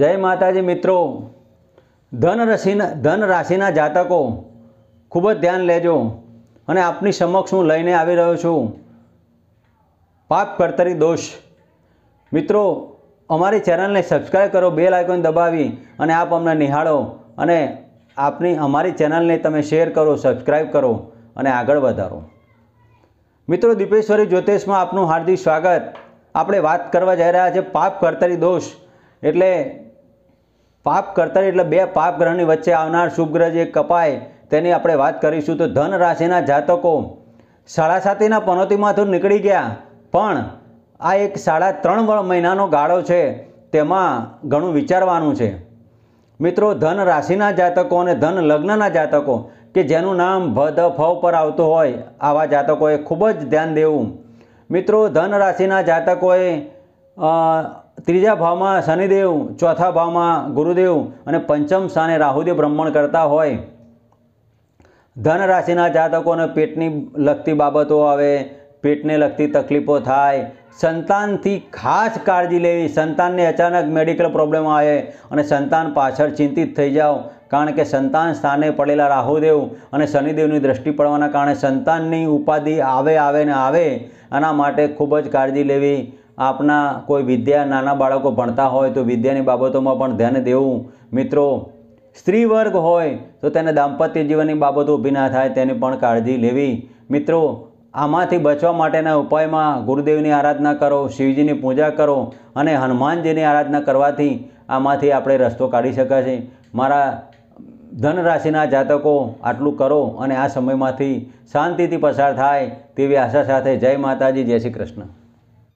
જય માતાજી મિત્રો ધનરસીના ધન રાશિના જાતકો ખૂબ જ ધ્યાન લેજો અને આપની સમક્ષ હું લઈને આવી રહ્યો છું પાપ કરતરી દોષ મિત્રો અમારી ચેનલને સબસ્ક્રાઈબ કરો બે આઇકોન દબાવી અને આપ અમને નિહાળો અને આપની અમારી ચેનલને તમે શેર કરો સબસ્ક્રાઈબ કરો અને આગળ વધારો મિત્રો દીપેશ્વરી જ્યોતિષમાં આપનું હાર્દિક સ્વાગત આપણે વાત કરવા જઈ રહ્યા છે પાપ કર્તરી દોષ એટલે પાપ કર્તન એટલે બે પાપ ગ્રહની વચ્ચે આવનાર શુભ ગ્રહ જે કપાય તેની આપણે વાત કરીશું તો ધન રાશિના જાતકો સાડા સાતીના પનોતીમાંથી નીકળી ગયા પણ આ એક સાડા ત્રણ મહિનાનો ગાળો છે તેમાં ઘણું વિચારવાનું છે મિત્રો ધન રાશિના જાતકો અને ધન લગ્નના જાતકો કે જેનું નામ ભ ધ ફવ પર આવતું હોય આવા જાતકોએ ખૂબ જ ધ્યાન દેવું મિત્રો ધન રાશિના જાતકોએ ત્રીજા ભાવમાં શનિદેવ ચોથા ભાવમાં ગુરુદેવ અને પંચમ સ્થાને રાહુદેવ ભ્રમણ કરતા હોય ધન રાશિના જાતકોને પેટની લગતી બાબતો આવે પેટને લગતી તકલીફો થાય સંતાનથી ખાસ કાળજી લેવી સંતાનને અચાનક મેડિકલ પ્રોબ્લેમ આવે અને સંતાન પાછળ ચિંતિત થઈ જાઓ કારણ કે સંતાન સ્થાને પડેલા રાહુદેવ અને શનિદેવની દ્રષ્ટિ પડવાના કારણે સંતાનની ઉપાધિ આવે આવે ને આવે આના માટે ખૂબ જ કાળજી લેવી આપના કોઈ વિદ્યા નાના બાળકો ભણતા હોય તો વિદ્યાની બાબતોમાં પણ ધ્યાન દેવું મિત્રો સ્ત્રી વર્ગ હોય તો તેને દાંપત્ય જીવનની બાબતો ઊભી ના થાય તેની પણ કાળજી લેવી મિત્રો આમાંથી બચવા માટેના ઉપાયમાં ગુરુદેવની આરાધના કરો શિવજીની પૂજા કરો અને હનુમાનજીની આરાધના કરવાથી આમાંથી આપણે રસ્તો કાઢી શકાશે મારા ધન રાશિના જાતકો આટલું કરો અને આ સમયમાંથી શાંતિથી પસાર થાય તેવી આશા સાથે જય માતાજી જય શ્રી કૃષ્ણ